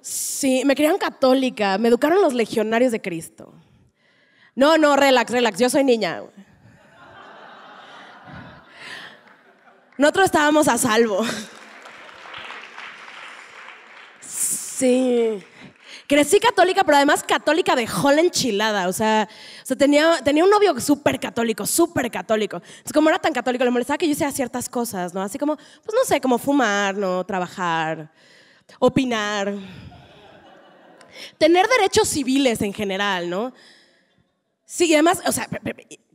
Sí, me criaron católica, me educaron los legionarios de Cristo. No, no, relax, relax, yo soy niña. Nosotros estábamos a salvo. Sí. Crecí católica, pero además católica de jola enchilada. O sea, tenía, un novio súper católico, súper católico. como era tan católico, le molestaba que yo hiciera ciertas cosas, ¿no? Así como, pues no sé, como fumar, ¿no? Trabajar, opinar. Tener derechos civiles en general, ¿no? Sí, y además, o sea,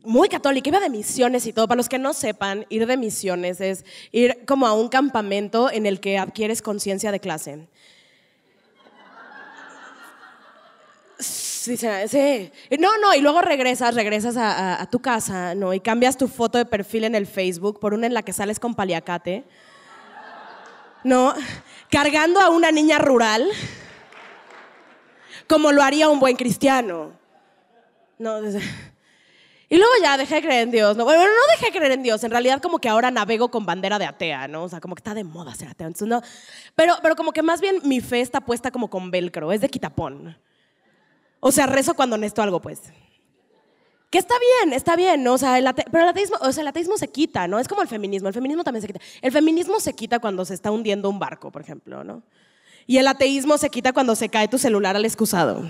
muy católica, iba de misiones y todo. Para los que no sepan, ir de misiones es ir como a un campamento en el que adquieres conciencia de clase. Sí, sí. No, no, y luego regresas, regresas a, a, tu casa, ¿no? Y cambias tu foto de perfil en el Facebook por una en la que sales con paliacate, ¿no? Cargando a una niña rural como lo haría un buen cristiano. No, y luego ya dejé de creer en Dios. No, bueno, no dejé de creer en Dios. En realidad, como que ahora navego con bandera de atea, ¿no? O sea, como que está de moda ser atea. Entonces, no. pero, pero como que más bien mi fe está puesta como con velcro, es de quitapón. O sea, rezo cuando necesito algo, pues. Que está bien, está bien, ¿no? O sea, el ate pero el ateísmo, o sea, el ateísmo se quita, ¿no? Es como el feminismo, el feminismo también se quita. El feminismo se quita cuando se está hundiendo un barco, por ejemplo, ¿no? Y el ateísmo se quita cuando se cae tu celular al excusado.